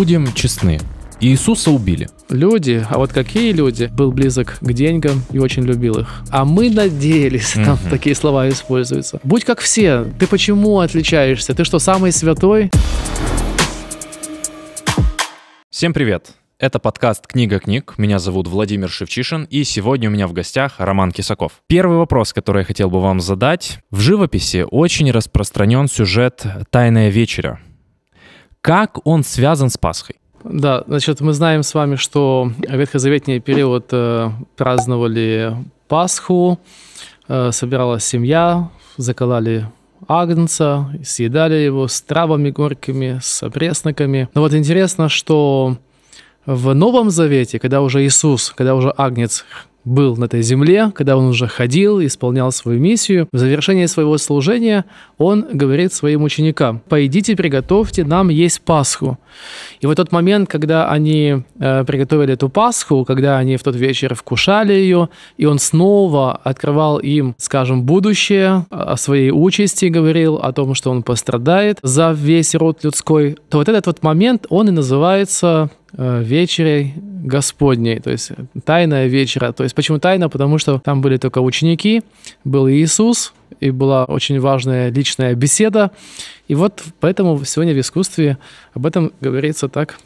Будем честны. Иисуса убили. Люди, а вот какие люди, был близок к деньгам и очень любил их. А мы надеялись, там такие слова используются. Будь как все, ты почему отличаешься? Ты что, самый святой? Всем привет! Это подкаст «Книга книг». Меня зовут Владимир Шевчишин, и сегодня у меня в гостях Роман Кисаков. Первый вопрос, который я хотел бы вам задать. В живописи очень распространен сюжет «Тайная вечеря», как он связан с Пасхой? Да, значит, мы знаем с вами, что ветхозаветний период э, праздновали Пасху, э, собиралась семья, заколали агнца, съедали его с травами горькими, с опресноками. Но вот интересно, что в Новом Завете, когда уже Иисус, когда уже Агнец был на этой земле, когда он уже ходил, исполнял свою миссию, в завершении своего служения он говорит своим ученикам, «Пойдите, приготовьте нам есть Пасху». И вот тот момент, когда они э, приготовили эту Пасху, когда они в тот вечер вкушали ее, и он снова открывал им, скажем, будущее, о своей участи говорил, о том, что он пострадает за весь род людской, то вот этот вот момент, он и называется Э, вечерей Господней, то есть тайная вечера. То есть почему тайна? Потому что там были только ученики, был Иисус, и была очень важная личная беседа. И вот поэтому сегодня в искусстве об этом говорится так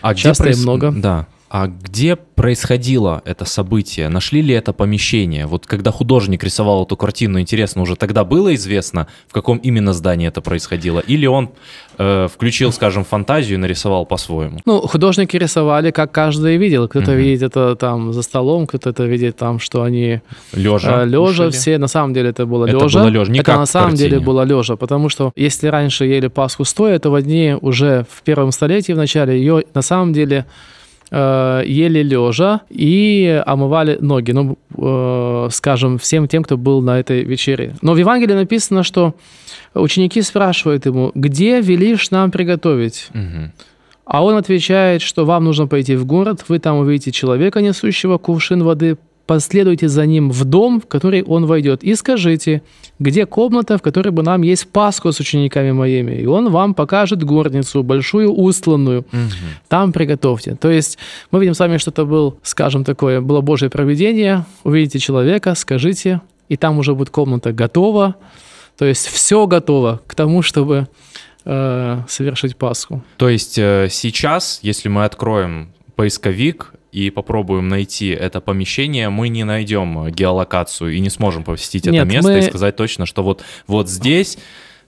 а часто где проис... и много. Да. А где происходило это событие? Нашли ли это помещение? Вот когда художник рисовал эту картину, интересно, уже тогда было известно, в каком именно здании это происходило? Или он э, включил, скажем, фантазию и нарисовал по-своему? Ну, художники рисовали, как каждый видел. Кто-то угу. видит это там за столом, кто-то это видит там, что они... Лежа. Э, лежа все. На самом деле это было лежа. Это было лежа. Не это на самом деле было лежа, потому что если раньше ели Пасху стоя, то в одни уже в первом столетии в начале ее на самом деле Э, ели лежа и омывали ноги, ну, э, скажем, всем тем, кто был на этой вечере. Но в Евангелии написано, что ученики спрашивают ему, где велишь нам приготовить? А он отвечает, что вам нужно пойти в город, вы там увидите человека, несущего кувшин воды, последуйте за ним в дом, в который он войдет, и скажите, где комната, в которой бы нам есть Пасху с учениками моими. И он вам покажет горницу, большую устланную. Угу. Там приготовьте. То есть мы видим с вами, что это был, скажем такое, было Божье проведение. Увидите человека, скажите, и там уже будет комната готова. То есть все готово к тому, чтобы э, совершить Пасху. То есть э, сейчас, если мы откроем поисковик и попробуем найти это помещение, мы не найдем геолокацию и не сможем посетить Нет, это место мы... и сказать точно, что вот, вот здесь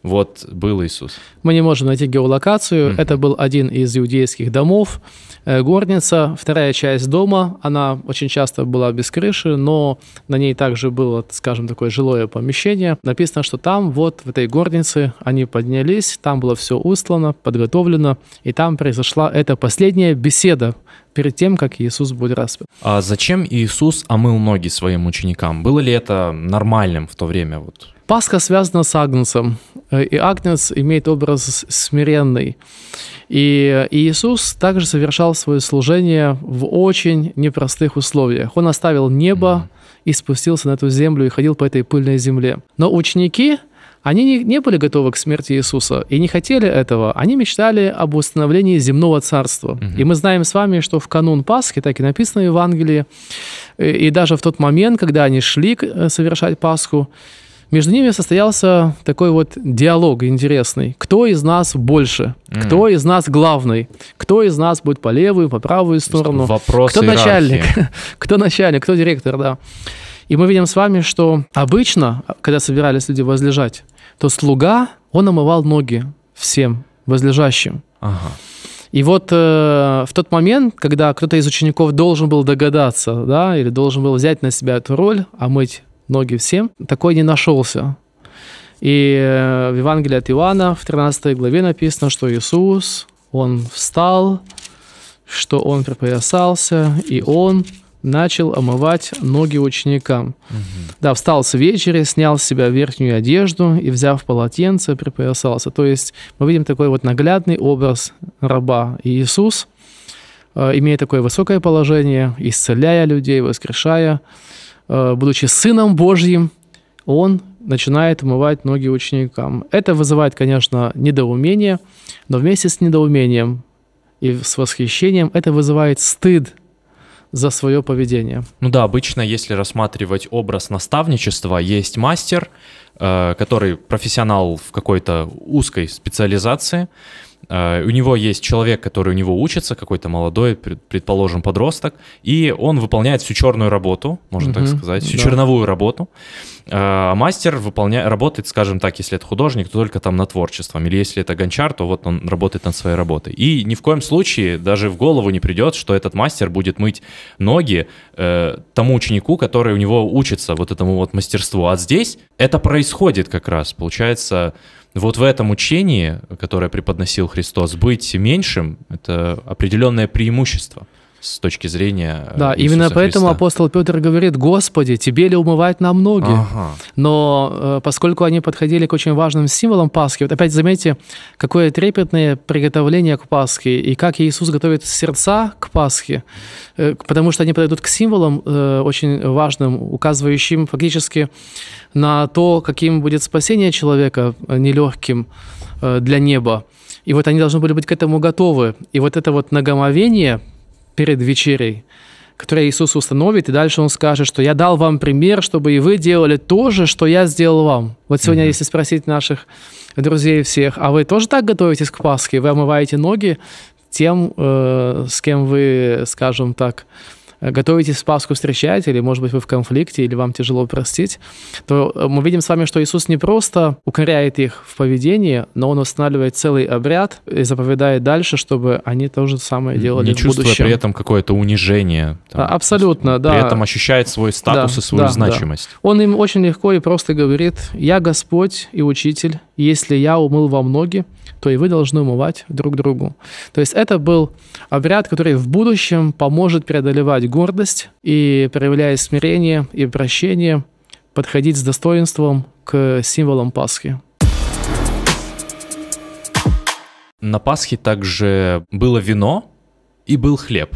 вот был Иисус. Мы не можем найти геолокацию. Угу. Это был один из иудейских домов, э, горница, вторая часть дома. Она очень часто была без крыши, но на ней также было, скажем, такое жилое помещение. Написано, что там, вот в этой горнице, они поднялись, там было все устлано, подготовлено, и там произошла эта последняя беседа перед тем, как Иисус будет распят. А зачем Иисус омыл ноги своим ученикам? Было ли это нормальным в то время? Вот? Пасха связана с Агнцем, э, и Агнец имеет образ смиренный. И Иисус также совершал свое служение в очень непростых условиях. Он оставил небо и спустился на эту землю и ходил по этой пыльной земле. Но ученики, они не, были готовы к смерти Иисуса и не хотели этого. Они мечтали об установлении земного царства. Угу. И мы знаем с вами, что в канун Пасхи, так и написано в Евангелии, э, и даже в тот момент, когда они шли э, совершать Пасху, между ними состоялся такой вот диалог интересный. Кто из нас больше? Кто из нас главный? Кто из нас будет по левую, по правую сторону? Вопрос Кто начальник? Кто начальник? Кто директор, да? И мы видим с вами, что обычно, когда собирались люди возлежать, то слуга, он омывал ноги всем возлежащим. Ага. И вот э, в тот момент, когда кто-то из учеников должен был догадаться, да, или должен был взять на себя эту роль, омыть ноги всем, такой не нашелся. И э, в Евангелии от Иоанна в 13 главе написано, что Иисус, Он встал, что Он припоясался, и Он начал омывать ноги ученикам. Угу. Да, встал с вечера, снял с себя верхнюю одежду и, взяв полотенце, припоясался. То есть мы видим такой вот наглядный образ раба. И Иисус, э, имея такое высокое положение, исцеляя людей, воскрешая, Э, будучи сыном Божьим, он начинает умывать ноги ученикам. Это вызывает, конечно, недоумение, но вместе с недоумением и с восхищением это вызывает стыд за свое поведение. Ну да, обычно, если рассматривать образ наставничества, есть мастер, э, который профессионал в какой-то узкой специализации, Э, у него есть человек, который у него учится, какой-то молодой, предположим, подросток, и он выполняет всю черную работу, можно угу, так сказать, всю да. черновую работу. Э, а мастер выполня... работает, скажем так, если это художник, то только там над творчеством. Или если это гончар, то вот он работает над своей работой. И ни в коем случае даже в голову не придет, что этот мастер будет мыть ноги э, тому ученику, который у него учится вот этому вот мастерству. А здесь это происходит как раз. Получается, вот в этом учении, которое преподносил Христос, быть меньшим — это определенное преимущество с точки зрения э, Да, Иисуса именно поэтому Христа. апостол Петр говорит, «Господи, Тебе ли умывать на ноги?» ага. Но э, поскольку они подходили к очень важным символам Пасхи, вот опять заметьте, какое трепетное приготовление к Пасхе, и как Иисус готовит сердца к Пасхе, э, потому что они подойдут к символам очень важным, указывающим фактически на то, каким будет спасение человека нелегким для неба. И вот они должны были быть к этому готовы. И вот это вот нагомовение – перед вечерей, которые Иисус установит, и дальше Он скажет, что «я дал вам пример, чтобы и вы делали то же, что я сделал вам». Вот сегодня, mm-hmm. если спросить наших друзей всех, а вы тоже так готовитесь к Пасхе? Вы омываете ноги тем, э, с кем вы, скажем так, Э, готовитесь Пасху встречать, или, может быть, вы в конфликте, или вам тяжело простить, то э, мы видим с вами, что Иисус не просто укоряет их в поведении, но Он устанавливает целый обряд и заповедает дальше, чтобы они то же самое делали не в чувствуя при этом какое-то унижение. Там, а, Абсолютно, есть, да. При этом ощущает свой статус да, и свою да, значимость. Да. Он им очень легко и просто говорит, «Я Господь и Учитель, если я умыл вам ноги, то и вы должны умывать друг другу. То есть это был обряд, который в будущем поможет преодолевать гордость и, проявляя смирение и прощение, подходить с достоинством к символам Пасхи. На Пасхе также было вино и был хлеб.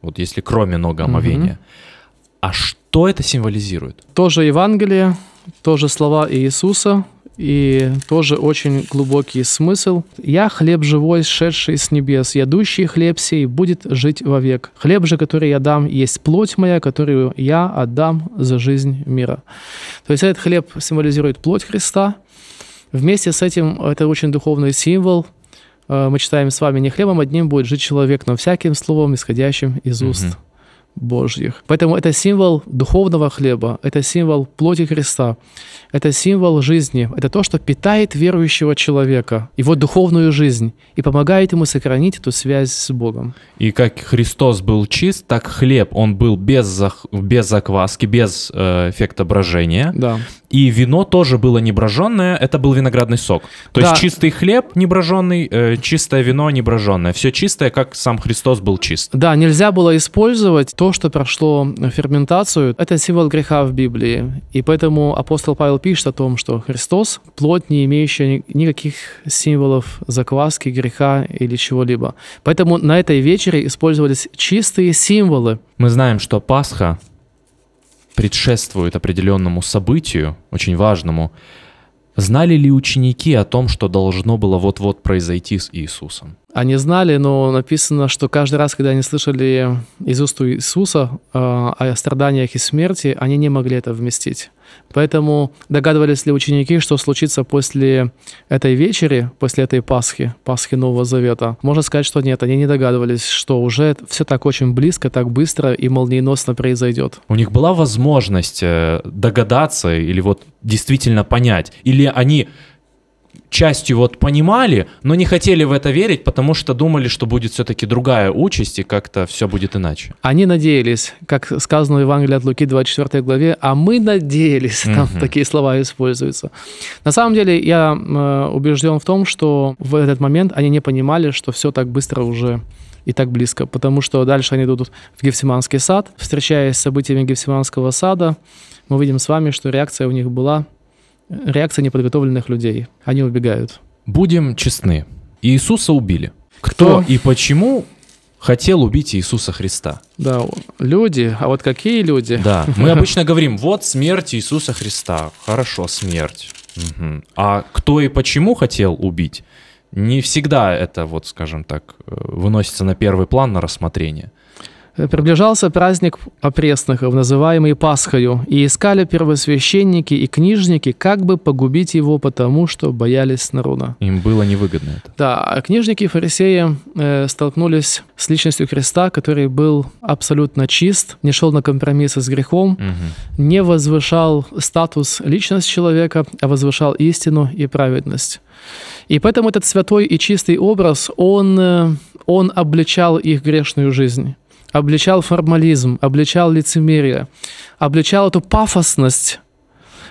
Вот если кроме нога омовения. mm А что это символизирует? Тоже Евангелие, тоже слова Иисуса, и тоже очень глубокий смысл. «Я хлеб живой, шедший с небес, ядущий хлеб сей будет жить вовек. Хлеб же, который я дам, есть плоть моя, которую я отдам за жизнь мира». То есть этот хлеб символизирует плоть Христа. Вместе с этим это очень духовный символ. Э, мы читаем с вами, не хлебом одним будет жить человек, но всяким словом, исходящим из уст угу. Божьих. Поэтому это символ духовного хлеба, это символ плоти Христа, это символ жизни, это то, что питает верующего человека, его духовную жизнь и помогает ему сохранить эту связь с Богом. И как Христос был чист, так хлеб, он был без, зах... без закваски, без э, эффекта брожения. Да. И вино тоже было неброженное, это был виноградный сок. То да. есть чистый хлеб неброженный, э, чистое вино неброженное. Все чистое, как сам Христос был чист. Да, нельзя было использовать то, что прошло э, ферментацию. Это символ греха в Библии. И поэтому апостол Павел пишет о том, что Христос – плоть, не имеющая никаких символов закваски, греха или чего-либо. Поэтому на этой вечере использовались чистые символы. Мы знаем, что Пасха предшествует определенному событию, очень важному, знали ли ученики о том, что должно было вот-вот произойти с Иисусом? Они знали, но написано, что каждый раз, когда они слышали из уст Иисуса э, о страданиях и смерти, они не могли это вместить. Поэтому догадывались ли ученики, что случится после этой вечери, после этой Пасхи, Пасхи Нового Завета? Можно сказать, что нет, они не догадывались, что уже все так очень близко, так быстро и молниеносно произойдет. У них была возможность э, догадаться или вот действительно понять? Или они частью вот понимали, но не хотели в это верить, потому что думали, что будет все-таки другая участь, и как-то все будет иначе. Они надеялись, как сказано в Евангелии от Луки 24 главе, а мы надеялись, там угу. такие слова используются. На самом деле я э, убежден в том, что в этот момент они не понимали, что все так быстро уже и так близко, потому что дальше они идут в Гефсиманский сад. Встречаясь с событиями Гефсиманского сада, мы видим с вами, что реакция у них была Реакция неподготовленных людей. Они убегают. Будем честны. Иисуса убили. Кто, и почему хотел убить Иисуса Христа? Да, люди. А вот какие люди? Да, мы обычно говорим, вот смерть Иисуса Христа. Хорошо, смерть. Угу. А кто и почему хотел убить? Не всегда это, вот скажем так, э, выносится на первый план на рассмотрение. Приближался праздник опресных, называемый Пасхою, и искали первосвященники и книжники, как бы погубить его, потому что боялись Нарона. Им было невыгодно это. Да, а книжники и фарисеи э, столкнулись с личностью Христа, который был абсолютно чист, не шел на компромиссы с грехом, угу. не возвышал статус личность человека, а возвышал истину и праведность. И поэтому этот святой и чистый образ, он, э, он обличал их грешную жизнь обличал формализм, обличал лицемерие, обличал эту пафосность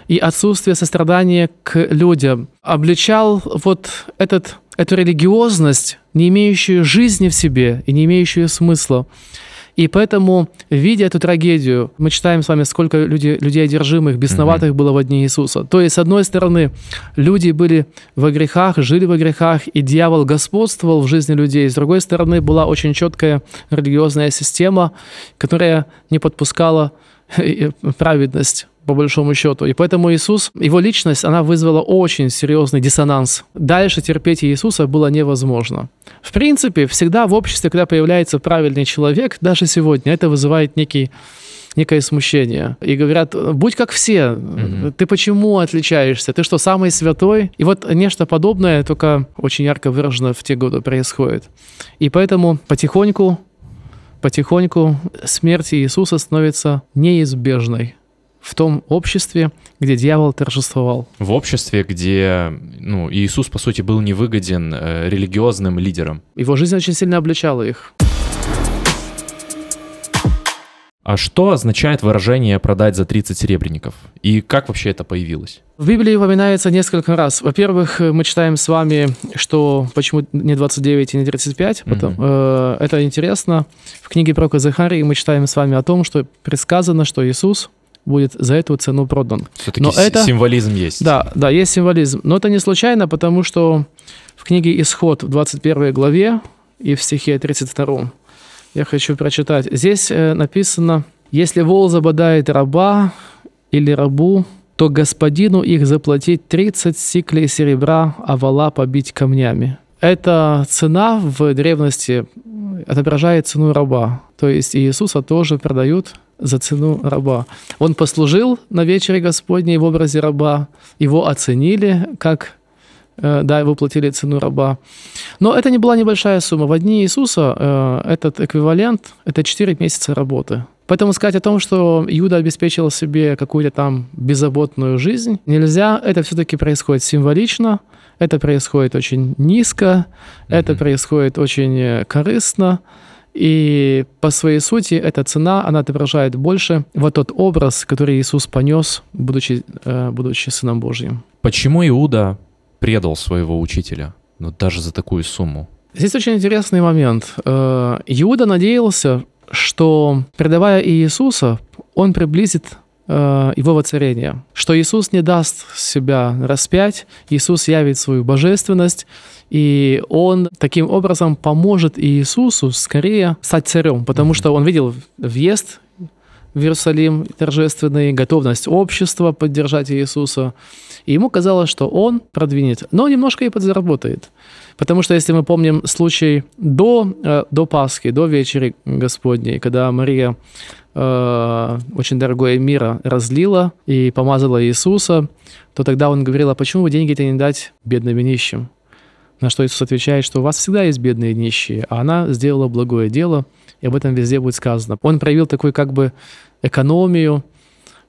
и отсутствие сострадания к людям, обличал вот этот, эту религиозность, не имеющую жизни в себе и не имеющую смысла. И поэтому, видя эту трагедию, мы читаем с вами, сколько люди, людей одержимых, бесноватых угу. было в дни Иисуса. То есть, с одной стороны, люди были во грехах, жили во грехах, и дьявол господствовал в жизни людей. С другой стороны, была очень четкая религиозная система, которая не подпускала праведность по большому счету. И поэтому Иисус, его личность, она вызвала очень серьезный диссонанс. Дальше терпеть Иисуса было невозможно. В принципе, всегда в обществе, когда появляется правильный человек, даже сегодня, это вызывает некий некое смущение. И говорят, будь как все, угу. ты почему отличаешься? Ты что, самый святой? И вот нечто подобное, только очень ярко выражено в те годы происходит. И поэтому потихоньку потихоньку смерть Иисуса становится неизбежной в том обществе, где дьявол торжествовал. В обществе, где ну, Иисус, по сути, был невыгоден э, религиозным лидерам. Его жизнь очень сильно обличала их. А что означает выражение «продать за 30 серебряников» и как вообще это появилось? В Библии упоминается несколько раз. Во-первых, э, мы читаем с вами, что почему не 29 и не 35, угу. потому, э, это интересно. В книге Прока Захарии мы читаем с вами о том, что предсказано, что Иисус будет за эту цену продан. Все-таки но это, символизм есть. Да, да, есть символизм. Но это не случайно, потому что в книге Исход в 21 главе и в стихе 32 я хочу прочитать. Здесь э, написано, если вол забодает раба или рабу, то господину их заплатить 30 сиклей серебра, а вола побить камнями. Эта цена в древности отображает цену раба. То есть Иисуса тоже продают за цену раба. Он послужил на вечере Господней в образе раба, его оценили как Э, да, выплатили цену раба. Но это не была небольшая сумма. В одни Иисуса э, этот эквивалент – это 4 месяца работы. Поэтому сказать о том, что Юда обеспечил себе какую-то там беззаботную жизнь, нельзя. Это все-таки происходит символично, это происходит очень низко, mm-hmm. это происходит очень э, корыстно. И по своей сути эта цена, она отображает больше вот тот образ, который Иисус понес, будучи, будучи Сыном Божьим. Почему Иуда предал своего учителя, но даже за такую сумму. Здесь очень интересный момент. Э, Иуда надеялся, что предавая Иисуса, он приблизит э, его воцарение, что Иисус не даст себя распять, Иисус явит свою божественность, и он таким образом поможет Иисусу скорее стать царем, потому что он видел въезд в Иерусалим торжественный, готовность общества поддержать Иисуса. И ему казалось, что он продвинет, но немножко и подзаработает. Потому что, если мы помним случай до, э, до Пасхи, до вечери Господней, когда Мария э, очень дорогое мира разлила и помазала Иисуса, то тогда он говорил, а почему бы деньги-то не дать бедным и нищим? На что Иисус отвечает, что у вас всегда есть бедные и нищие, а она сделала благое дело, и об этом везде будет сказано. Он проявил такую как бы экономию,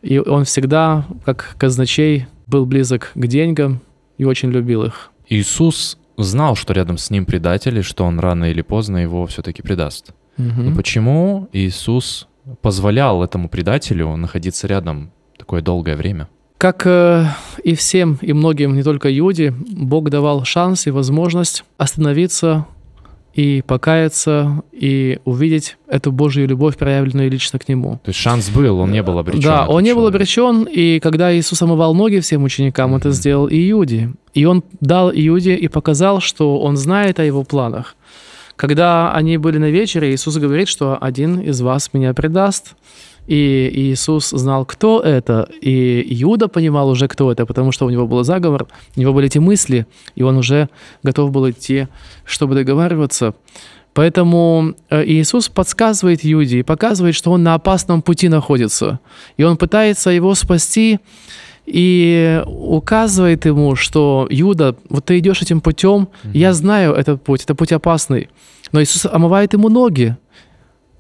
и он всегда, как казначей, был близок к деньгам и очень любил их. Иисус знал, что рядом с ним предатели, что он рано или поздно его все-таки предаст. Угу. Но почему Иисус позволял этому предателю находиться рядом такое долгое время? Как э, и всем, и многим, не только Юде, Бог давал шанс и возможность остановиться и покаяться, и увидеть эту Божью любовь, проявленную лично к Нему. То есть шанс был, он не был обречен. Да, он не был обречен, и когда Иисус омывал ноги всем ученикам, mm-hmm. это сделал и Иуде. И он дал Иуде и показал, что он знает о его планах. Когда они были на вечере, Иисус говорит, что один из вас меня предаст. И Иисус знал, кто это, и Иуда понимал уже, кто это, потому что у него был заговор, у него были эти мысли, и он уже готов был идти, чтобы договариваться. Поэтому э, Иисус подсказывает Юде и показывает, что он на опасном пути находится. И он пытается его спасти и указывает ему, что Юда, вот ты идешь этим путем, я знаю этот путь, это путь опасный. Но Иисус омывает ему ноги,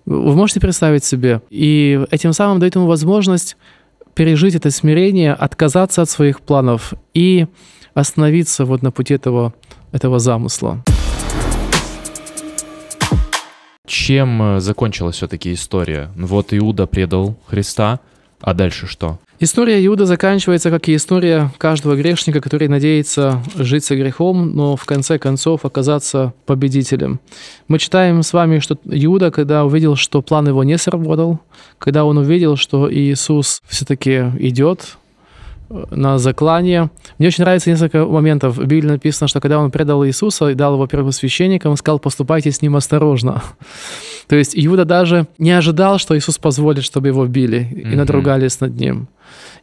вы можете представить себе? И этим самым дает ему возможность пережить это смирение, отказаться от своих планов и остановиться вот на пути этого, этого замысла. Чем э, закончилась все-таки история? Вот Иуда предал Христа, а дальше что? История Иуда заканчивается, как и история каждого грешника, который надеется жить со грехом, но в конце концов оказаться победителем. Мы читаем с вами, что Иуда, когда увидел, что план его не сработал, когда он увидел, что Иисус все-таки идет, на заклание. Мне очень нравится несколько моментов. В Библии написано, что когда он предал Иисуса и дал его первым священникам, он сказал, поступайте с ним осторожно. То есть Иуда даже не ожидал, что Иисус позволит, чтобы его били и надругались над ним.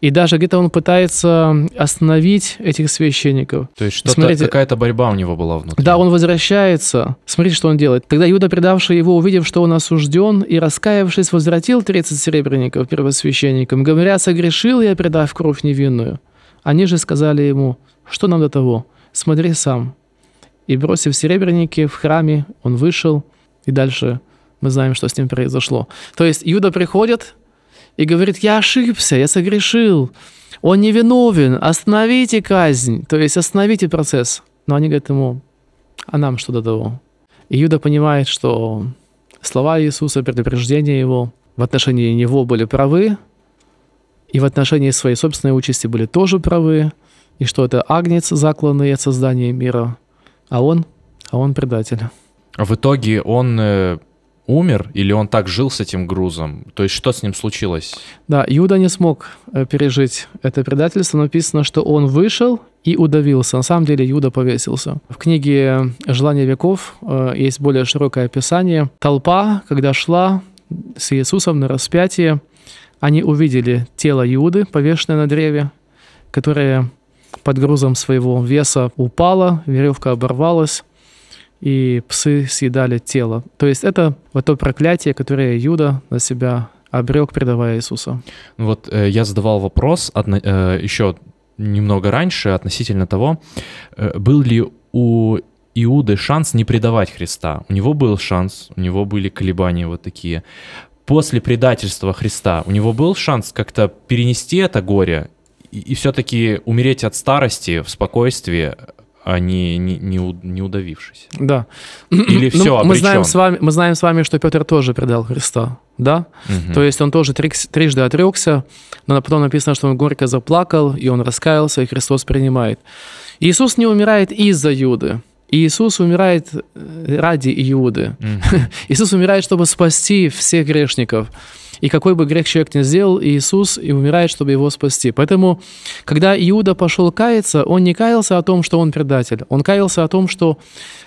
И даже где-то он пытается остановить этих священников. То есть что-то, Смотрите, какая-то борьба у него была внутри. Да, он возвращается. Смотрите, что он делает. Тогда Юда, предавший его, увидев, что он осужден, и раскаявшись, возвратил 30 серебряников первосвященникам, говоря, согрешил я, предав кровь невинную. Они же сказали ему, что нам до того, смотри сам. И бросив серебряники в храме, он вышел, и дальше мы знаем, что с ним произошло. То есть Юда приходит, и говорит, я ошибся, я согрешил, он невиновен, остановите казнь, то есть остановите процесс. Но они говорят ему, а нам что до того? И Юда понимает, что слова Иисуса, предупреждения его в отношении него были правы, и в отношении своей собственной участи были тоже правы, и что это агнец, закланный от создания мира, а он, а он предатель. В итоге он э, умер или он так жил с этим грузом? То есть что с ним случилось? Да, Иуда не смог э, пережить это предательство. Написано, что он вышел и удавился. На самом деле Иуда повесился. В книге «Желание веков» э, есть более широкое описание. Толпа, когда шла с Иисусом на распятие, они увидели тело Иуды, повешенное на древе, которое под грузом своего веса упало, веревка оборвалась, и псы съедали тело. То есть это вот то проклятие, которое Юда на себя обрек, предавая Иисуса. Ну вот э, я задавал вопрос одно, э, еще немного раньше относительно того, э, был ли у Иуды шанс не предавать Христа. У него был шанс, у него были колебания вот такие. После предательства Христа у него был шанс как-то перенести это горе и, и все-таки умереть от старости в спокойствии, а не, не, не, не удавившись. Да. Или все, ну, мы знаем с вами, Мы знаем с вами, что Петр тоже предал Христа, да? Угу. То есть он тоже трикс, трижды отрекся, но потом написано, что он горько заплакал, и он раскаялся, и Христос принимает. Иисус не умирает из-за Юды. Иисус умирает э, ради Иуды. Угу. Иисус умирает, чтобы спасти всех грешников. И какой бы грех человек ни сделал, Иисус и умирает, чтобы его спасти. Поэтому, когда Иуда пошел каяться, он не каялся о том, что он предатель. Он каялся о том, что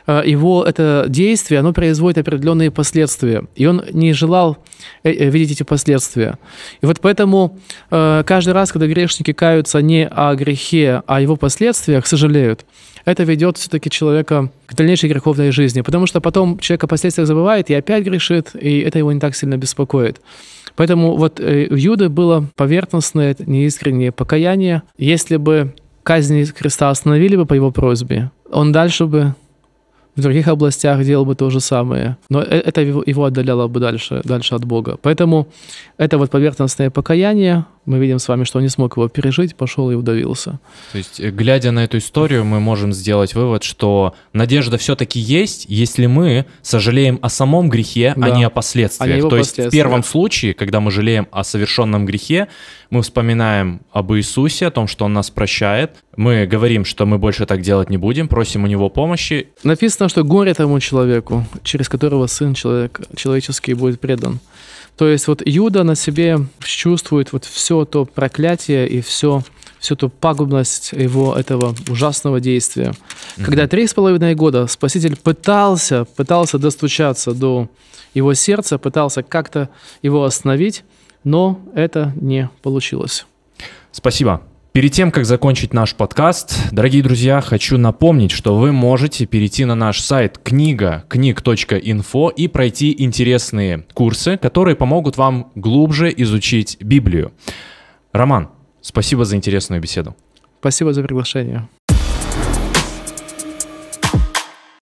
э, его это действие, оно производит определенные последствия. И он не желал э, э, видеть эти последствия. И вот поэтому каждый раз, когда грешники каются не о грехе, а о его последствиях, сожалеют, это ведет все-таки человека к дальнейшей греховной жизни. Потому что потом человек о последствиях забывает и опять грешит, и это его не так сильно беспокоит. Поэтому вот э, в Юде было поверхностное, неискреннее покаяние. Если бы казни Христа остановили бы по его просьбе, он дальше бы в других областях делал бы то же самое. Но э, это его отдаляло бы дальше, дальше от Бога. Поэтому это вот поверхностное покаяние, мы видим с вами, что он не смог его пережить, пошел и удавился. То есть, э, глядя на эту историю, мы можем сделать вывод, что надежда все-таки есть, если мы сожалеем о самом грехе, а да. а не о последствиях. А То есть, в первом случае, когда мы жалеем о совершенном грехе, мы вспоминаем об Иисусе, о том, что Он нас прощает, мы говорим, что мы больше так делать не будем, просим у Него помощи. Написано, что горе тому человеку, через которого Сын человек, человеческий будет предан. То есть вот Юда на себе чувствует вот все то проклятие и все всю эту пагубность его этого ужасного действия. Mm-hmm. Когда три с половиной года Спаситель пытался, пытался достучаться до его сердца, пытался как-то его остановить, но это не получилось. Спасибо. Перед тем, как закончить наш подкаст, дорогие друзья, хочу напомнить, что вы можете перейти на наш сайт книга книг.инфо и пройти интересные курсы, которые помогут вам глубже изучить Библию. Роман, спасибо за интересную беседу. Спасибо за приглашение.